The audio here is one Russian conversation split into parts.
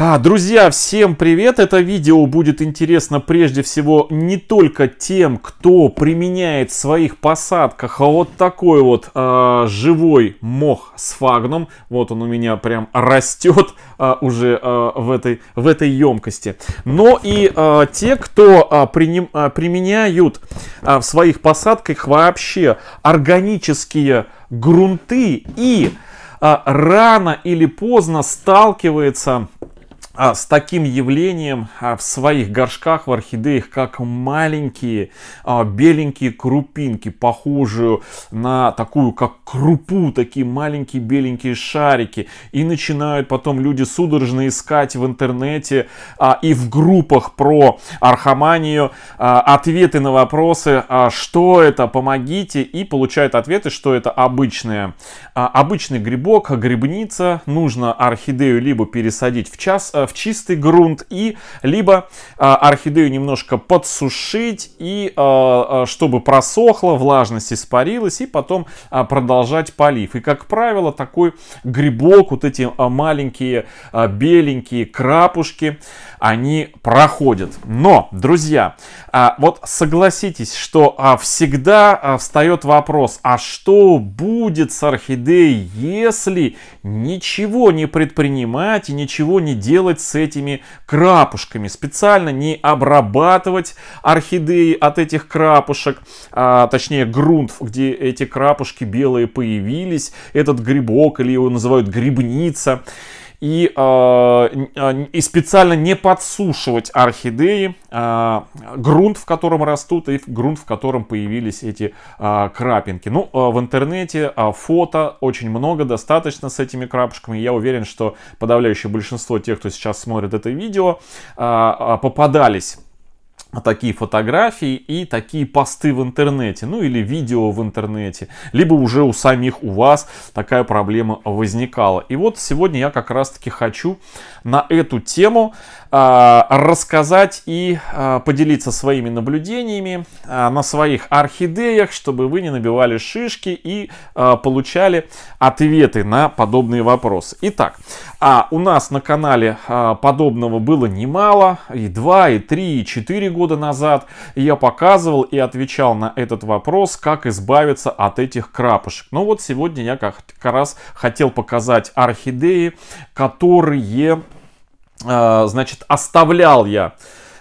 А, друзья, всем привет! Это видео будет интересно прежде всего не только тем, кто применяет в своих посадках а вот такой вот э, живой мох с фагном. Вот он у меня прям растет э, уже э, в, этой, в этой емкости. Но и э, те, кто э, приним, э, применяют э, в своих посадках вообще органические грунты и э, рано или поздно сталкивается а, с таким явлением а, в своих горшках, в орхидеях, как маленькие а, беленькие крупинки, похожие на такую, как крупу, такие маленькие беленькие шарики. И начинают потом люди судорожно искать в интернете и в группах про архоманию ответы на вопросы, что это, помогите, и получают ответы, что это обычная, обычный грибок, грибница, нужно орхидею либо пересадить в час, э, в чистый грунт и либо а, орхидею немножко подсушить и а, а, чтобы просохла, влажность испарилась и потом продолжать полив. И как правило такой грибок, вот эти маленькие беленькие крапушки, они проходят. Но, друзья, вот согласитесь, что всегда встает вопрос, а что будет с орхидеей, если ничего не предпринимать и ничего не делать делать с этими крапушками. Специально не обрабатывать орхидеи от этих крапушек, а, точнее грунт, где эти крапушки белые появились, этот грибок или его называют грибница и, э, и специально не подсушивать орхидеи, э, грунт, в котором растут, и грунт, в котором появились эти э, крапинки. Ну, э, в интернете э, фото очень много, достаточно с этими крапушками. Я уверен, что подавляющее большинство тех, кто сейчас смотрит это видео, э, попадались а такие фотографии и такие посты в интернете, ну или видео в интернете, либо уже у самих у вас такая проблема возникала. И вот сегодня я как раз таки хочу на эту тему а, рассказать и а, поделиться своими наблюдениями а, на своих орхидеях, чтобы вы не набивали шишки и получали ответы на подобные вопросы. Итак, у нас на канале подобного было немало, и 2, и 3, и 4 года назад я показывал и отвечал на этот вопрос, как избавиться от этих крапушек. Ну вот сегодня я как раз хотел показать орхидеи, которые а, значит, оставлял я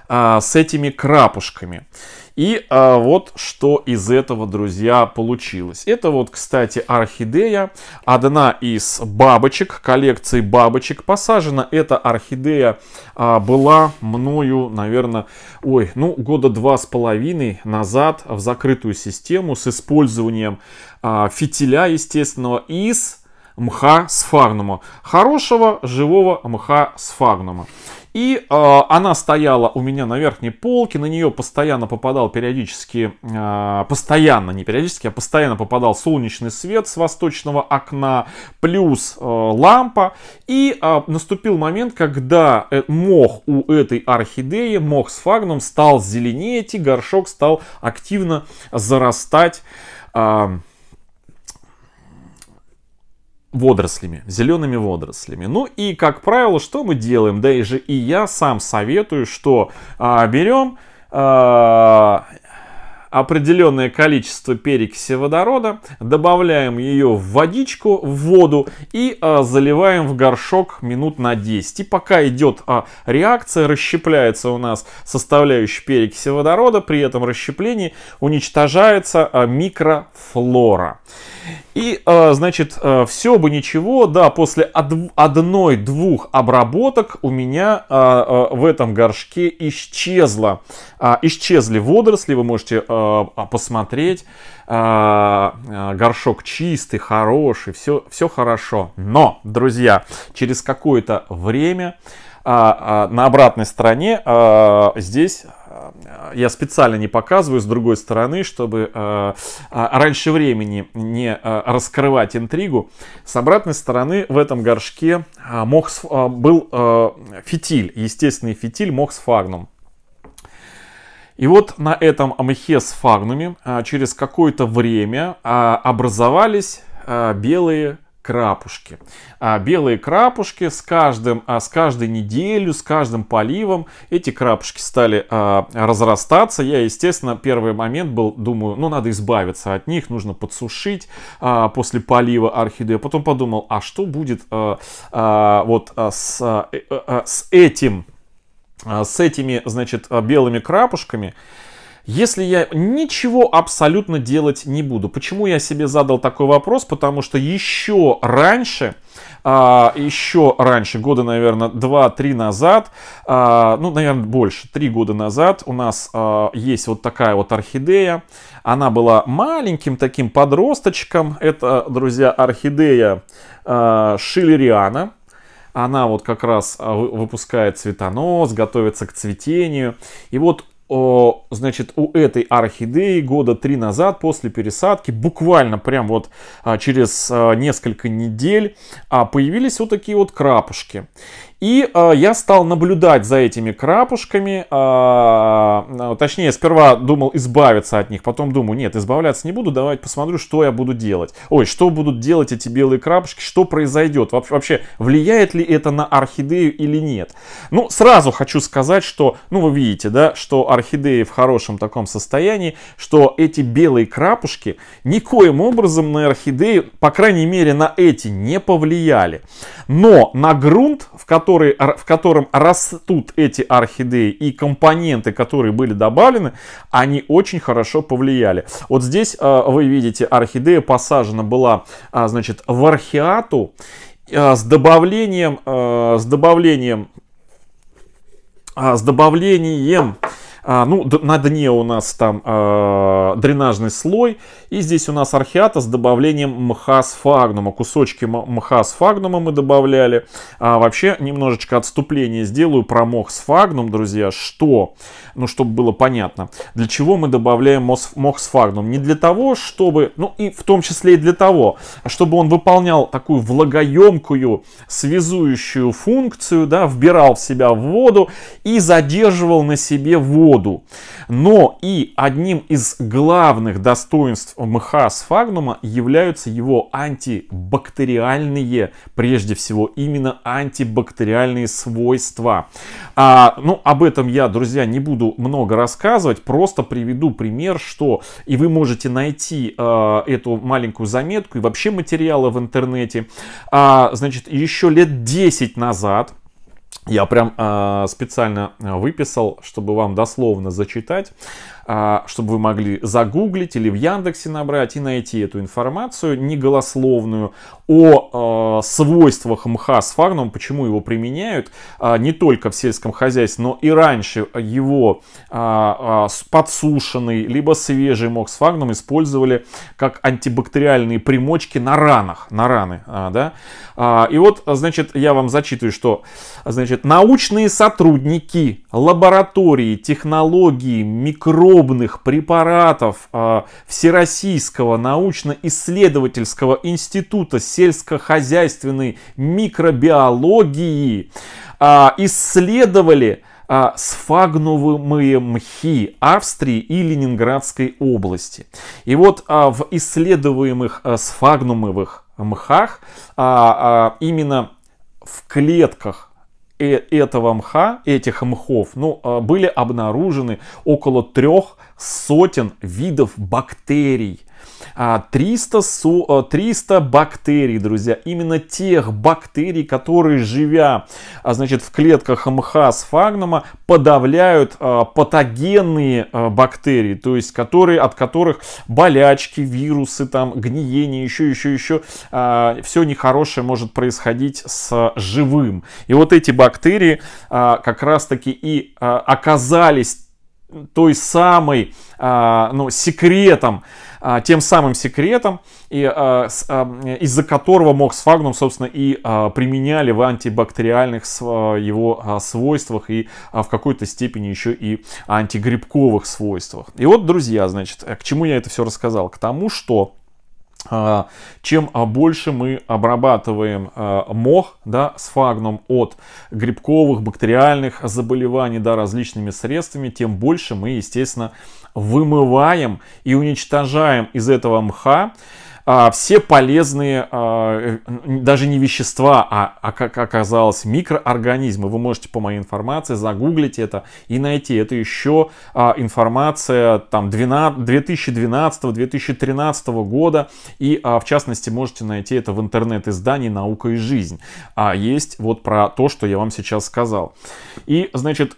а, с этими крапушками. И а, вот что из этого, друзья, получилось. Это вот, кстати, орхидея. Одна из бабочек, коллекции бабочек посажена. Эта орхидея была мною, наверное, ой, ну, года два с половиной назад в закрытую систему с использованием фитиля естественного из мха сфагнума Хорошего живого мха сфагнума. И э, она стояла у меня на верхней полке, на нее постоянно попадал периодически, э, постоянно, не периодически, а постоянно попадал солнечный свет с восточного окна, плюс э, лампа. И э, наступил момент, когда э, мох у этой орхидеи, мох с фагном, стал зеленеть, и горшок стал активно зарастать. Э, водорослями, зелеными водорослями. Ну и, как правило, что мы делаем? Да и же и я сам советую, что а, берем а, определенное количество перекиси водорода, добавляем ее в водичку, в воду и а, заливаем в горшок минут на 10. И пока идет а, реакция, расщепляется у нас составляющая перекиси водорода, при этом расщеплении уничтожается а, микрофлора. И, а, значит, а, все бы ничего, да, после одной-двух обработок у меня а, в этом горшке исчезло, исчезли водоросли, вы можете посмотреть, горшок чистый, хороший, все, все хорошо. Но, друзья, через какое-то время на обратной стороне здесь Э, я специально не показываю с другой стороны, чтобы э, а, а раньше времени не э, раскрывать интригу. С обратной стороны в этом горшке мог, был фитиль, естественный фитиль Мокс Фагнум. И вот на этом мхе с фагнуме через какое-то время образовались белые крапушки. А белые крапушки с, каждым, а с каждой неделю, с каждым поливом эти крапушки стали а, разрастаться. Я, естественно, первый момент был, думаю, ну надо избавиться от них, нужно подсушить а, после полива орхидею. Потом подумал, а что будет а, а, вот а, с, а, э, а, с этим, а, с этими, значит, а, белыми крапушками? если я ничего абсолютно делать не буду? Почему я себе задал такой вопрос? Потому что еще раньше, а, еще раньше, года, наверное, 2-3 назад, а, ну, наверное, больше, 3 года назад у нас а, есть вот такая вот орхидея. Она была маленьким таким подросточком. Это, друзья, орхидея шиллериана она вот как раз выпускает цветонос, готовится к цветению. И вот значит, у этой орхидеи года три назад после пересадки, буквально прям вот а, через а, несколько недель, а, появились вот такие вот крапушки. И э, я стал наблюдать за этими крапушками, э, точнее, сперва думал избавиться от них, потом думаю, нет, избавляться не буду, давайте посмотрю, что я буду делать. Ой, что будут делать эти белые крапушки, что произойдет, Во вообще влияет ли это на орхидею или нет. Ну, сразу хочу сказать, что, ну, вы видите, да, что орхидеи в хорошем таком состоянии, что эти белые крапушки никоим образом на орхидею, по крайней мере на эти, не повлияли. Но на грунт, в, который, в котором растут эти орхидеи и компоненты, которые были добавлены, они очень хорошо повлияли. Вот здесь э, вы видите, орхидея посажена была, э, значит, в архиату э, с добавлением, с добавлением, с добавлением а, ну, на дне у нас там э, дренажный слой. И здесь у нас археата с добавлением мха сфагнума. Кусочки мха сфагнума мы добавляли. А, вообще, немножечко отступление сделаю про мох сфагнум, друзья. Что? Ну, чтобы было понятно. Для чего мы добавляем мох сфагнум? Не для того, чтобы... Ну, и в том числе и для того, а чтобы он выполнял такую влагоемкую связующую функцию, да, вбирал в себя воду и задерживал на себе воду ходу. Но и одним из главных достоинств мха сфагнума являются его антибактериальные, прежде всего именно антибактериальные свойства. А, ну, об этом я, друзья, не буду много рассказывать, просто приведу пример, что и вы можете найти а, эту маленькую заметку и вообще материалы в интернете. А, значит, еще лет 10 назад я прям э, специально а, выписал, чтобы вам дословно зачитать, э, чтобы вы могли загуглить или в Яндексе набрать и найти эту информацию неголословную о э, свойствах мха с фагном, почему его применяют э, не только в сельском хозяйстве, но и раньше его э, подсушенный либо свежий мох с фагном использовали как антибактериальные примочки на ранах, на раны, э, да. Э, и вот, значит, я вам зачитываю, что, значит Значит, научные сотрудники лаборатории технологии микробных препаратов э, Всероссийского научно-исследовательского института сельскохозяйственной микробиологии э, исследовали э, а, сфагнувые мхи Австрии и Ленинградской области. И вот э, в исследуемых э, сфагнумовых мхах а, а, именно в клетках этого мха, этих мхов, ну, а, были обнаружены около трех сотен видов бактерий 300, со, 300 бактерий, друзья. Именно тех бактерий, которые, живя а, значит, в клетках МХ сфагнума, подавляют а, патогенные а, бактерии, то есть которые, от которых болячки, вирусы, там, гниение, еще, еще, еще, все нехорошее может происходить с живым. И вот эти бактерии как раз-таки и оказались той самой, а, ну, секретом, а, тем самым секретом, и, а, из-за которого мог Моксфагнум, собственно, и применяли в антибактериальных его свойствах и в какой-то степени еще и антигрибковых свойствах. И вот, друзья, значит, к чему я это все рассказал? К тому, что а, чем а, больше мы обрабатываем а, мох да, с фагном от грибковых, бактериальных заболеваний да, различными средствами, тем больше мы, естественно, вымываем и уничтожаем из этого мха а, все полезные, а, даже не вещества, а, а, как оказалось, микроорганизмы. Вы можете, по моей информации, загуглить это и найти. Это еще информация там 2012-2013 года. И, в частности, можете найти это в интернет-издании «Наука и жизнь». А есть вот про то, что я вам сейчас сказал. И, значит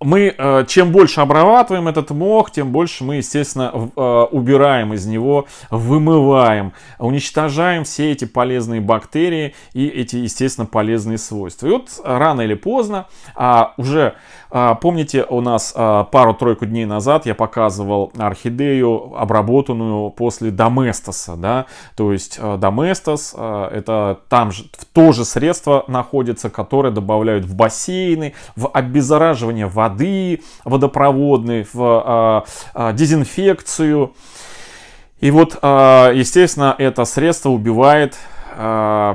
мы, э, чем больше обрабатываем этот мох, тем больше мы, естественно, э, убираем из него, вымываем, уничтожаем все эти полезные бактерии и эти, естественно, полезные свойства. И вот рано или поздно, а уже, а, помните, у нас а, пару-тройку дней назад я показывал орхидею, обработанную после доместоса, да, то есть э, доместос, это там же, в то же средство находится, которое добавляют в бассейны, в обеззараживание воды, воды водопроводной, в а, а, дезинфекцию. И вот, а, естественно, это средство убивает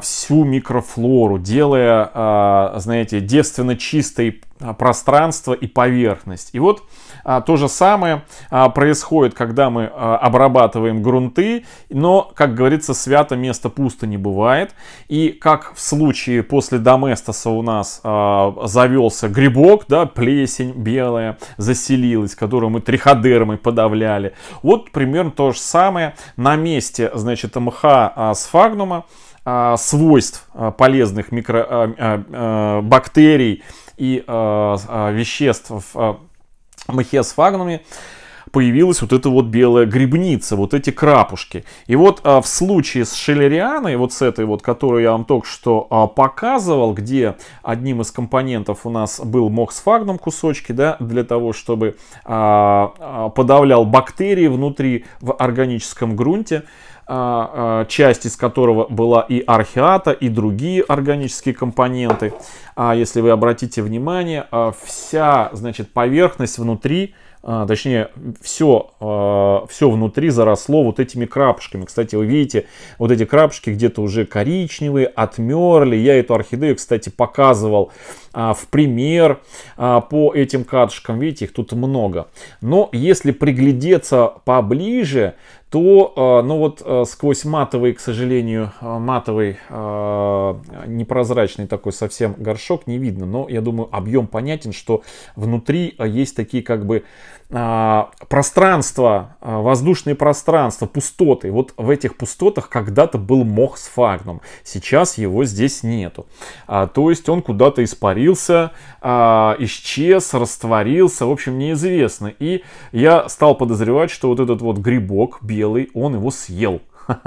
всю микрофлору, делая, знаете, девственно чистое пространство и поверхность. И вот а, то же самое а, происходит, когда мы а, обрабатываем грунты, но, как говорится, свято место пусто не бывает. И как в случае после доместоса у нас завелся грибок, да, плесень белая заселилась, которую мы триходермой подавляли. Вот примерно то же самое на месте, значит, мха сфагнума свойств полезных микро, бактерий и веществ махе появилась вот эта вот белая грибница, вот эти крапушки. И вот а, в случае с шелерианой, вот с этой вот, которую я вам только что а, показывал, где одним из компонентов у нас был моксфагном кусочки, да, для того, чтобы а, а, подавлял бактерии внутри в органическом грунте, а, а, часть из которого была и археата, и другие органические компоненты. а Если вы обратите внимание, а, вся значит, поверхность внутри точнее, все, все внутри заросло вот этими крапушками. Кстати, вы видите, вот эти крапушки где-то уже коричневые, отмерли. Я эту орхидею, кстати, показывал а, в пример а, по этим катушкам. Видите, их тут много. Но если приглядеться поближе, то, а, ну вот, сквозь матовый, к сожалению, матовый непрозрачный такой совсем горшок не видно. Но, я думаю, объем понятен, что внутри есть такие как бы а, пространство, а, воздушные пространства, пустоты. Вот в этих пустотах когда-то был мох с фагном. Сейчас его здесь нету. А, то есть он куда-то испарился, исчез, растворился, в общем, неизвестно. И я стал подозревать, что вот этот вот грибок белый, он его съел.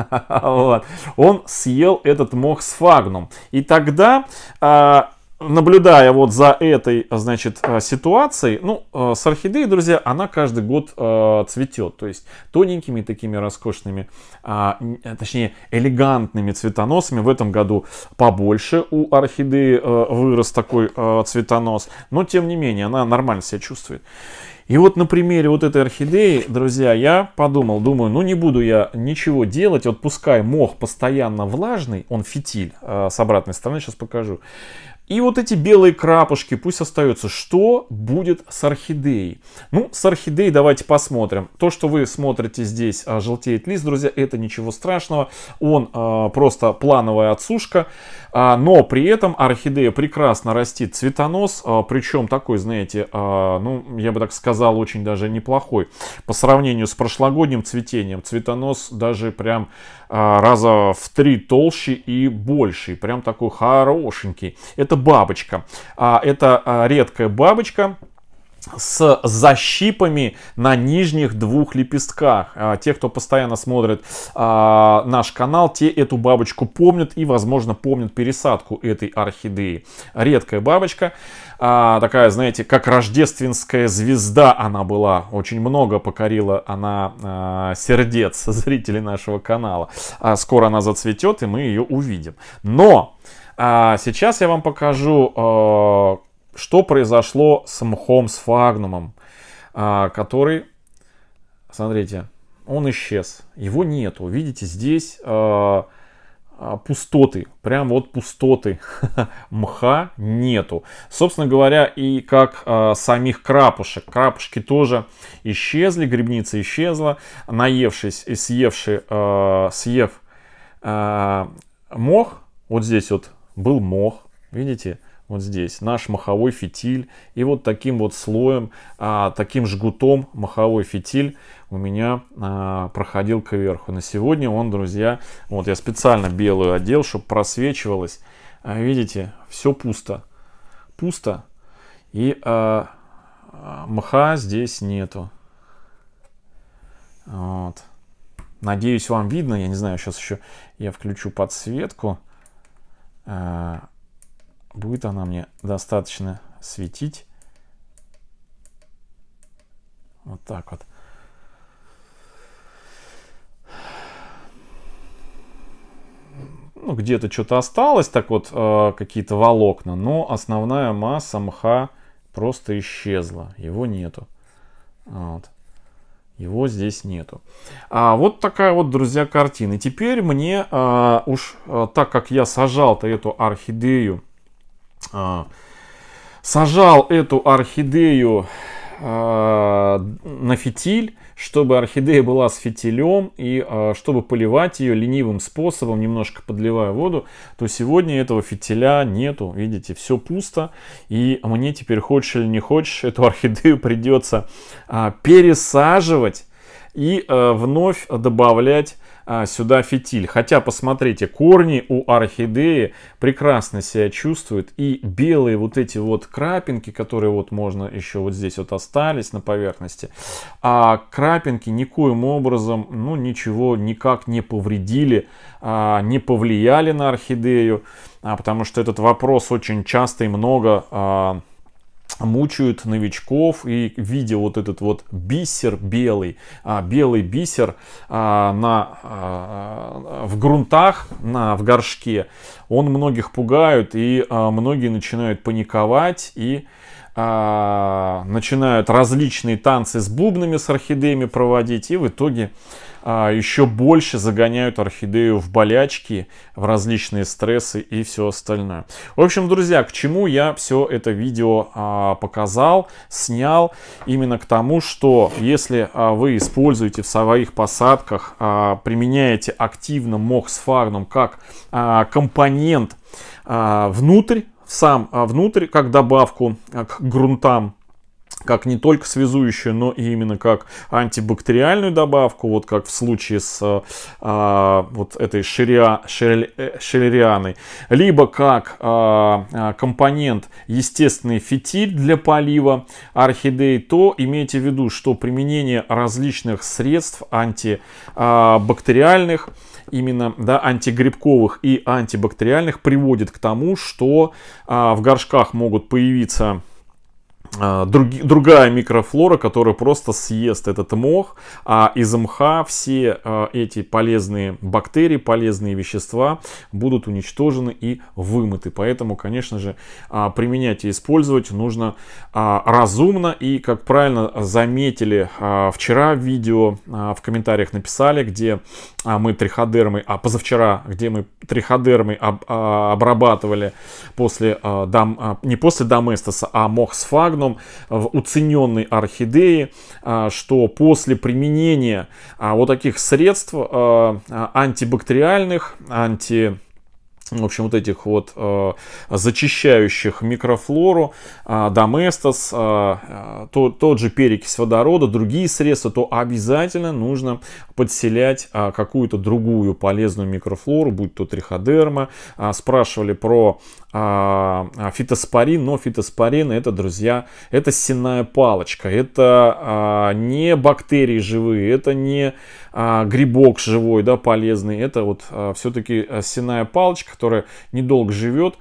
вот. Он съел этот мох с фагном. И тогда наблюдая вот за этой, значит, э, ситуацией, ну, э, с орхидеей, друзья, она каждый год э, цветет, то есть тоненькими такими роскошными, а, точнее, элегантными цветоносами. В этом году побольше у орхидеи вырос такой цветонос, но, тем не менее, она нормально себя чувствует. И вот на примере вот этой орхидеи, друзья, я подумал, думаю, ну не буду я ничего делать, вот пускай мох постоянно влажный, он фитиль э, с обратной стороны, сейчас покажу. И вот эти белые крапушки пусть остаются. Что будет с орхидеей? Ну, с орхидеей давайте посмотрим. То, что вы смотрите здесь, а, желтеет лист, друзья, это ничего страшного. Он а, просто плановая отсушка. А, но при этом орхидея прекрасно растит цветонос. А, причем такой, знаете, а, ну, я бы так сказал, очень даже неплохой. По сравнению с прошлогодним цветением, цветонос даже прям а, раза в три толще и больше. Прям такой хорошенький. Это бабочка. А, это а, редкая бабочка с защипами на нижних двух лепестках. А, те, кто постоянно смотрит а, наш канал, те эту бабочку помнят и, возможно, помнят пересадку этой орхидеи. Редкая бабочка, а, такая, знаете, как рождественская звезда она была. Очень много покорила она сердец зрителей нашего канала. Скоро она зацветет и мы ее увидим. Но сейчас я вам покажу что произошло с мхом, с фагнумом, а, который, смотрите, он исчез, его нету. Видите, здесь а, а, пустоты, прям вот пустоты мха нету. Собственно говоря, и как самих крапушек. Крапушки тоже исчезли, грибница исчезла. Наевшись и съевши, съев мох, вот здесь вот был мох, видите, вот здесь, наш маховой фитиль. И вот таким вот слоем, а, таким жгутом маховой фитиль у меня а, проходил кверху. На сегодня он, друзья, вот я специально белую одел, чтобы просвечивалось. А, видите, все пусто. Пусто. И а, мха здесь нету. Вот. Надеюсь, вам видно. Я не знаю, сейчас еще я включу подсветку. А, будет она мне достаточно светить. Вот так вот. Ну, где-то что-то осталось, так вот, э, какие-то волокна, но основная масса мха просто исчезла, его нету. Вот. Его здесь нету. А вот такая вот, друзья, картины. теперь мне, э, уж э, так как я сажал-то эту орхидею а. сажал эту орхидею а, на фитиль, чтобы орхидея была с фитилем и а, чтобы поливать ее ленивым способом, немножко подливая воду, то сегодня этого фитиля нету, видите, все пусто. И мне теперь, хочешь или не хочешь, эту орхидею придется пересаживать и вновь добавлять а, сюда фитиль. Хотя, посмотрите, корни у орхидеи прекрасно себя чувствуют. И белые вот эти вот крапинки, которые вот можно еще вот здесь вот остались на поверхности. А крапинки никоим образом, ну, ничего никак не повредили, а, не повлияли на орхидею. А, потому что этот вопрос очень часто и много мучают новичков и видя вот этот вот бисер белый, а, белый бисер а, на, а, а, в грунтах, на, в горшке, он многих пугает и а, многие начинают паниковать и а, начинают различные танцы с бубнами, с орхидеями проводить и в итоге а, еще больше загоняют орхидею в болячки, в различные стрессы и все остальное. В общем, друзья, к чему я все это видео а, показал, снял, именно к тому, что если а, вы используете в своих посадках, применяете активно мох с фарном как компонент внутрь, сам внутрь, как добавку к грунтам, как не только связующую, но и именно как антибактериальную добавку, вот как в случае с а, а вот этой шириа, шири, э, ширианой, либо как а, а, компонент естественный фитиль для полива орхидей, то имейте в виду, что применение различных средств антибактериальных, а, именно да, антигрибковых и антибактериальных приводит к тому, что а, в горшках могут появиться а, друг, другая микрофлора, которая просто съест этот мох, а из мха все а, эти полезные бактерии, полезные вещества будут уничтожены и вымыты. Поэтому, конечно же, а, применять и использовать нужно разумно. И, как правильно заметили вчера в видео, в комментариях написали, где мы триходермы, а позавчера, где мы триходермы об, обрабатывали после, э, не после доместоса, а мох сфагну, одном уцененной орхидеи, а, что после применения а, вот таких средств а, антибактериальных, анти в общем, вот этих вот э, зачищающих микрофлору, э, доместос, э, э, то, тот же перекись водорода, другие средства, то обязательно нужно подселять э, какую-то другую полезную микрофлору, будь то триходерма. Э, спрашивали про э, э фитоспорин, но фитоспорин это, друзья, это сенная палочка, это э, не бактерии живые, это не э, грибок живой, да, полезный, это вот э, все-таки э, сенная палочка, которая недолго живет.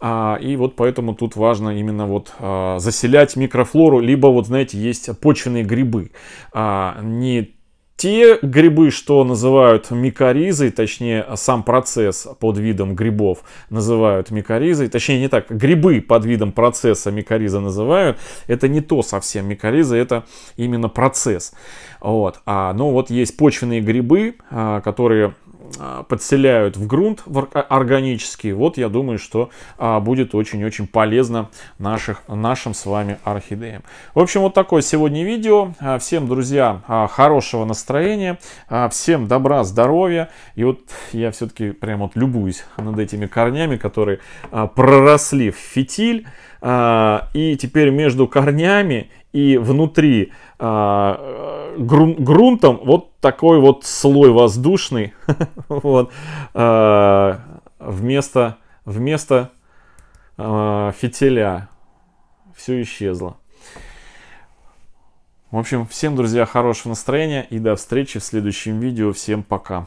А, и вот поэтому тут важно именно вот а, заселять микрофлору, либо вот, знаете, есть почвенные грибы. А, не те грибы, что называют микоризой, точнее сам процесс под видом грибов называют микоризой, точнее не так, грибы под видом процесса микориза называют, это не то совсем микориза, это именно процесс. Вот. А, но вот есть почвенные грибы, которые а, подселяют в грунт а, органический. Вот я думаю, что а, будет очень-очень полезно наших, нашим с вами орхидеям. В общем, вот такое сегодня видео. Всем, друзья, хорошего настроения. Всем добра, здоровья. И вот я все-таки прям вот любуюсь над этими корнями, которые проросли в фитиль. И теперь между корнями и внутри э, грун, грунтом вот такой вот слой воздушный вот, э, вместо, вместо э, фитиля. Все исчезло. В общем, всем, друзья, хорошего настроения и до встречи в следующем видео. Всем пока.